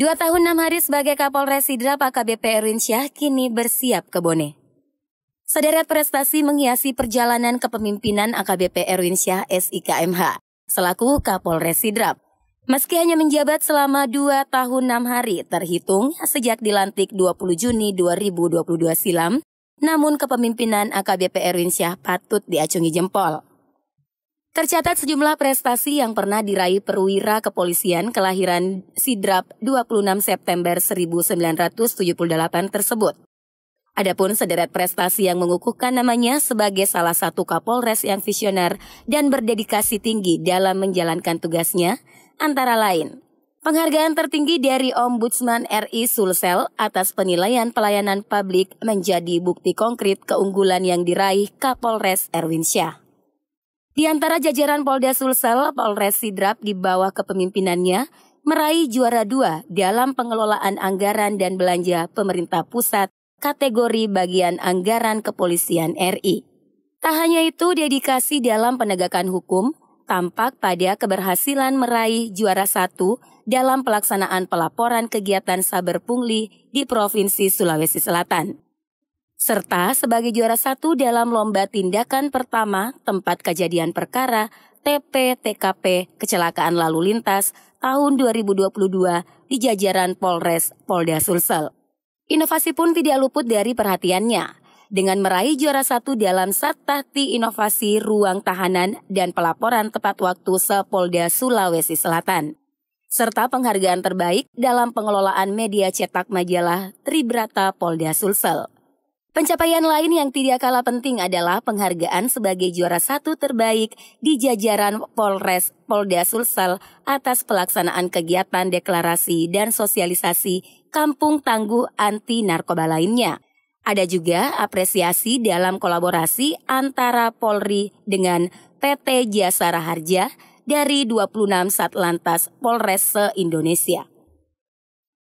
Dua tahun enam hari sebagai Kapolres Sidrap AKBP Erwin Syah kini bersiap ke Bone. Sederet prestasi menghiasi perjalanan kepemimpinan AKBP Erwin Syah SIKMH selaku Kapolres Sidrap. Meski hanya menjabat selama dua tahun enam hari terhitung sejak dilantik 20 Juni 2022 silam, namun kepemimpinan AKBP Erwin Syah patut diacungi jempol. Tercatat sejumlah prestasi yang pernah diraih perwira kepolisian kelahiran Sidrap 26 September 1978 tersebut. Adapun sederet prestasi yang mengukuhkan namanya sebagai salah satu Kapolres yang visioner dan berdedikasi tinggi dalam menjalankan tugasnya, antara lain Penghargaan tertinggi dari Ombudsman RI Sulsel atas penilaian pelayanan publik menjadi bukti konkret keunggulan yang diraih Kapolres Erwin Syah. Di antara jajaran Polda Sulsel, Polres Sidrap di bawah kepemimpinannya meraih juara dua dalam pengelolaan anggaran dan belanja pemerintah pusat kategori bagian anggaran kepolisian RI. Tak hanya itu, dedikasi dalam penegakan hukum tampak pada keberhasilan meraih juara satu dalam pelaksanaan pelaporan kegiatan Saber Pungli di Provinsi Sulawesi Selatan serta sebagai juara satu dalam lomba tindakan pertama tempat kejadian perkara (TPTKP) kecelakaan lalu lintas tahun 2022 di jajaran Polres Polda Sulsel. Inovasi pun tidak luput dari perhatiannya dengan meraih juara satu dalam Satahti Inovasi Ruang Tahanan dan Pelaporan Tepat Waktu Sepolda Sulawesi Selatan serta penghargaan terbaik dalam pengelolaan media cetak majalah Tribrata Polda Sulsel. Pencapaian lain yang tidak kalah penting adalah penghargaan sebagai juara satu terbaik di jajaran Polres Polda Sulsel atas pelaksanaan kegiatan deklarasi dan sosialisasi Kampung Tangguh Anti Narkoba lainnya. Ada juga apresiasi dalam kolaborasi antara Polri dengan PT Jasara Harja dari 26 Satlantas Polres se-Indonesia.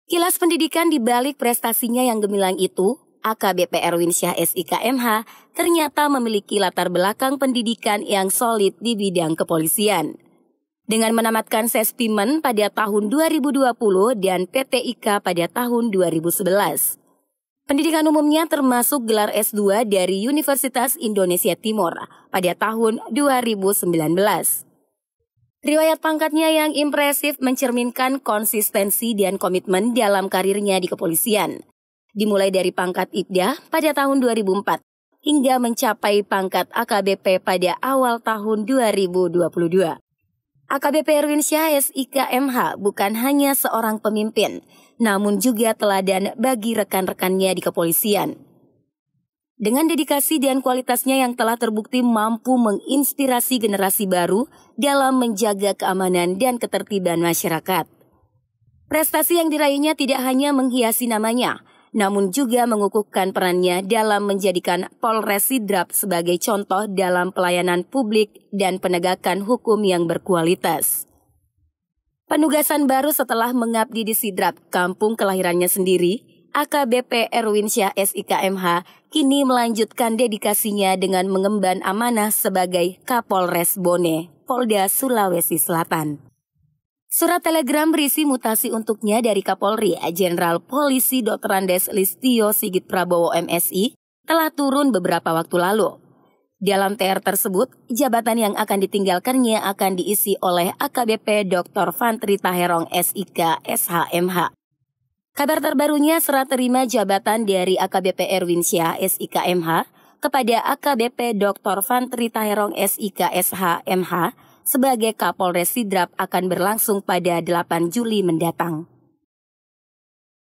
Kilas pendidikan di balik prestasinya yang gemilang itu AKBP Syah SIKMH ternyata memiliki latar belakang pendidikan yang solid di bidang kepolisian. Dengan menamatkan Sespimen pada tahun 2020 dan PTIK pada tahun 2011. Pendidikan umumnya termasuk gelar S2 dari Universitas Indonesia Timur pada tahun 2019. Riwayat pangkatnya yang impresif mencerminkan konsistensi dan komitmen dalam karirnya di kepolisian dimulai dari pangkat Ibda pada tahun 2004 hingga mencapai pangkat AKBP pada awal tahun 2022. AKBP Erwin Syahes IKMH bukan hanya seorang pemimpin, namun juga teladan bagi rekan-rekannya di kepolisian. Dengan dedikasi dan kualitasnya yang telah terbukti mampu menginspirasi generasi baru dalam menjaga keamanan dan ketertiban masyarakat. Prestasi yang diraihnya tidak hanya menghiasi namanya, namun juga mengukuhkan perannya dalam menjadikan Polres Sidrap sebagai contoh dalam pelayanan publik dan penegakan hukum yang berkualitas. Penugasan baru setelah mengabdi di Sidrap, kampung kelahirannya sendiri, AKBP Erwin Syah SIKMH kini melanjutkan dedikasinya dengan mengemban amanah sebagai Kapolres Bone, Polda Sulawesi Selatan. Surat telegram berisi mutasi untuknya dari Kapolri, Jenderal Polisi Dr. Andes Listio Sigit Prabowo MSI, telah turun beberapa waktu lalu. Dalam TR tersebut, jabatan yang akan ditinggalkannya akan diisi oleh AKBP Dr. Fantri Taherong SIK SHMH. Kabar terbarunya serah terima jabatan dari AKBP Erwin Syah SIKMH kepada AKBP Dr. Fantri Taherong SIK SHMH sebagai Kapolres Sidrap akan berlangsung pada 8 Juli mendatang.